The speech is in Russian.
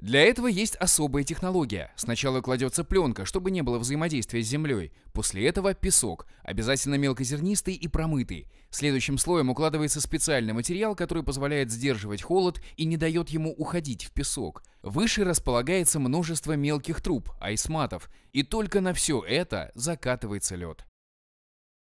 Для этого есть особая технология. Сначала кладется пленка, чтобы не было взаимодействия с землей. После этого песок, обязательно мелкозернистый и промытый. Следующим слоем укладывается специальный материал, который позволяет сдерживать холод и не дает ему уходить в песок. Выше располагается множество мелких труб, айсматов, и только на все это закатывается лед.